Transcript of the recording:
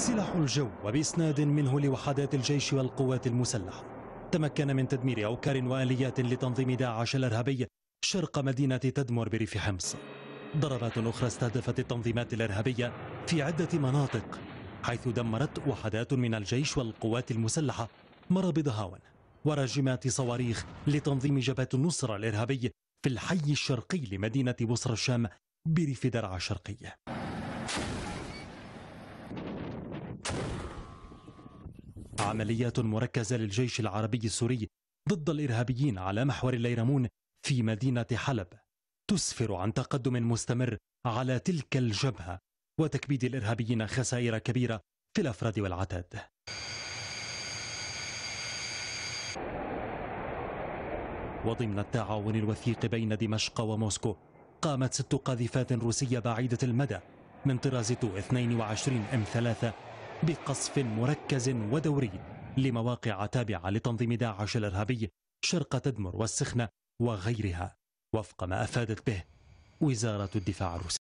سلاح الجو وبإسناد منه لوحدات الجيش والقوات المسلحة تمكن من تدمير أوكار وآليات لتنظيم داعش الإرهابي شرق مدينة تدمر بريف حمص ضربات أخرى استهدفت التنظيمات الإرهابية في عدة مناطق حيث دمرت وحدات من الجيش والقوات المسلحة مرابض هاون وراجمات صواريخ لتنظيم جبهة النصرة الإرهابي في الحي الشرقي لمدينة بصر الشام بريف درعا الشرقية عمليات مركزة للجيش العربي السوري ضد الإرهابيين على محور الليرمون في مدينة حلب تسفر عن تقدم مستمر على تلك الجبهة وتكبيد الإرهابيين خسائر كبيرة في الأفراد والعتاد وضمن التعاون الوثيق بين دمشق وموسكو قامت ست قاذفات روسية بعيدة المدى من طراز تو 22 ام 3 بقصف مركز ودوري لمواقع تابعة لتنظيم داعش الإرهابي شرق تدمر والسخنة وغيرها وفق ما أفادت به وزارة الدفاع الروسية